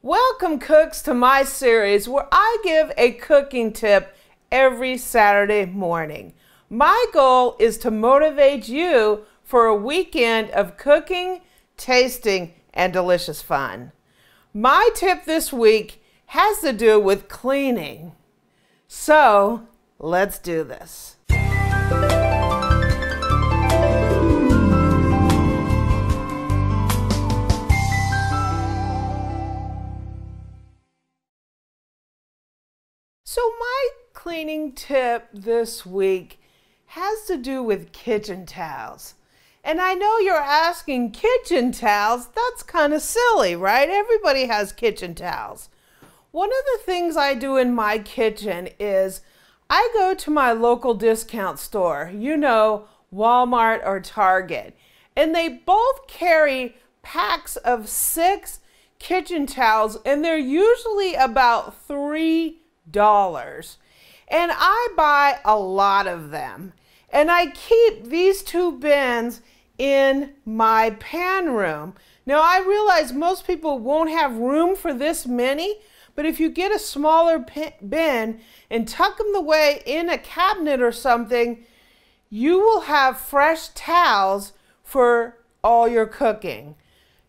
Welcome, cooks, to my series where I give a cooking tip every Saturday morning. My goal is to motivate you for a weekend of cooking, tasting, and delicious fun. My tip this week has to do with cleaning. So let's do this. So, my cleaning tip this week has to do with kitchen towels. And I know you're asking kitchen towels, that's kind of silly, right? Everybody has kitchen towels. One of the things I do in my kitchen is I go to my local discount store, you know, Walmart or Target, and they both carry packs of six kitchen towels, and they're usually about three Dollars, And I buy a lot of them. And I keep these two bins in my pan room. Now I realize most people won't have room for this many, but if you get a smaller bin and tuck them away in a cabinet or something, you will have fresh towels for all your cooking.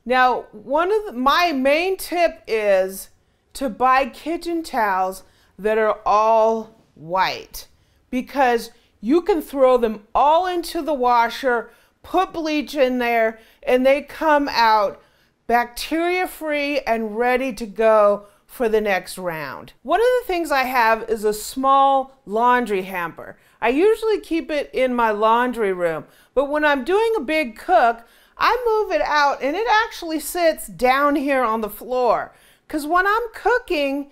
Now, one of the, my main tip is to buy kitchen towels that are all white because you can throw them all into the washer, put bleach in there, and they come out bacteria free and ready to go for the next round. One of the things I have is a small laundry hamper. I usually keep it in my laundry room, but when I'm doing a big cook, I move it out and it actually sits down here on the floor. Because when I'm cooking,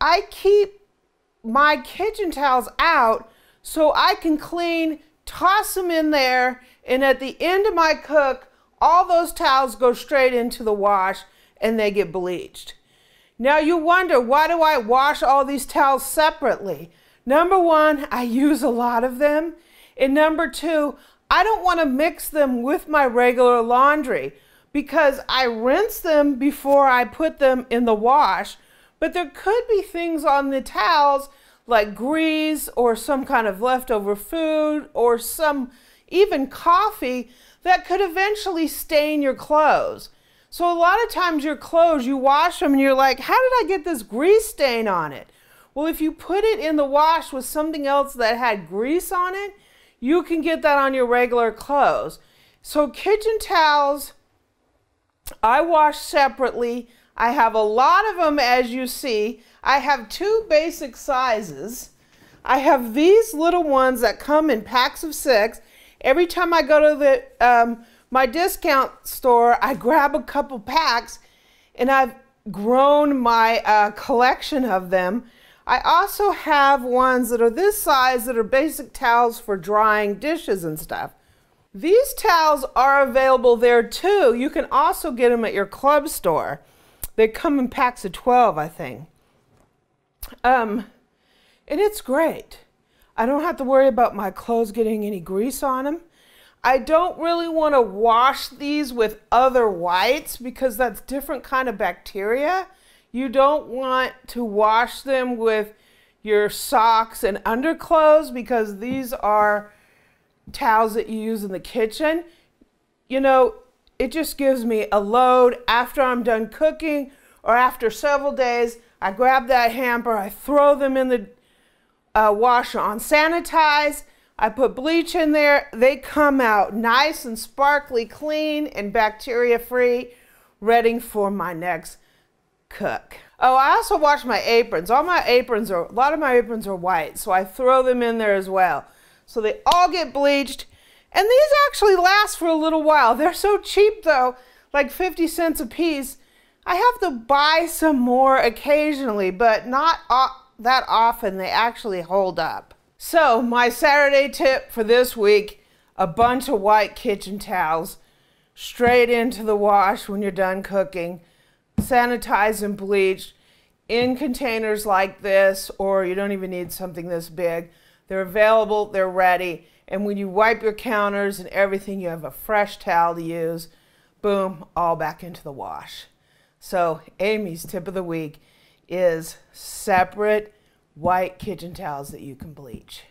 I keep my kitchen towels out so I can clean, toss them in there, and at the end of my cook, all those towels go straight into the wash and they get bleached. Now you wonder, why do I wash all these towels separately? Number one, I use a lot of them. And number two, I don't want to mix them with my regular laundry because I rinse them before I put them in the wash but there could be things on the towels like grease or some kind of leftover food or some even coffee that could eventually stain your clothes. So a lot of times your clothes, you wash them and you're like, how did I get this grease stain on it? Well, if you put it in the wash with something else that had grease on it, you can get that on your regular clothes. So kitchen towels, I wash separately. I have a lot of them, as you see. I have two basic sizes. I have these little ones that come in packs of six. Every time I go to the um, my discount store, I grab a couple packs, and I've grown my uh, collection of them. I also have ones that are this size that are basic towels for drying dishes and stuff. These towels are available there too. You can also get them at your club store. They come in packs of 12, I think. Um, and it's great. I don't have to worry about my clothes getting any grease on them. I don't really want to wash these with other whites because that's different kind of bacteria. You don't want to wash them with your socks and underclothes because these are towels that you use in the kitchen. You know, it just gives me a load after I'm done cooking or after several days. I grab that hamper, I throw them in the uh, washer on sanitize. I put bleach in there. They come out nice and sparkly clean and bacteria free, ready for my next cook. Oh, I also wash my aprons. All my aprons are, a lot of my aprons are white, so I throw them in there as well. So they all get bleached and these actually last for a little while. They're so cheap though, like 50 cents a piece. I have to buy some more occasionally, but not that often. They actually hold up. So my Saturday tip for this week, a bunch of white kitchen towels straight into the wash when you're done cooking, Sanitize and bleach in containers like this, or you don't even need something this big. They're available, they're ready. And when you wipe your counters and everything, you have a fresh towel to use. Boom, all back into the wash. So Amy's tip of the week is separate white kitchen towels that you can bleach.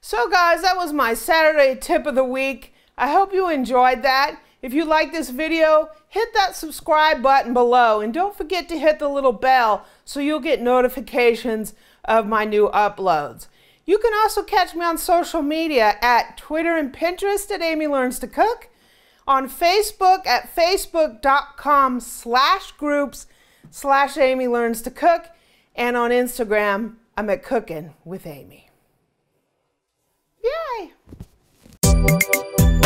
So guys, that was my Saturday tip of the week. I hope you enjoyed that. If you like this video, hit that subscribe button below and don't forget to hit the little bell so you'll get notifications of my new uploads. You can also catch me on social media at Twitter and Pinterest at Amy Learns to Cook, on Facebook at facebook.com slash groups slash Amy Learns to Cook, and on Instagram, I'm at Cooking with Amy. Yay!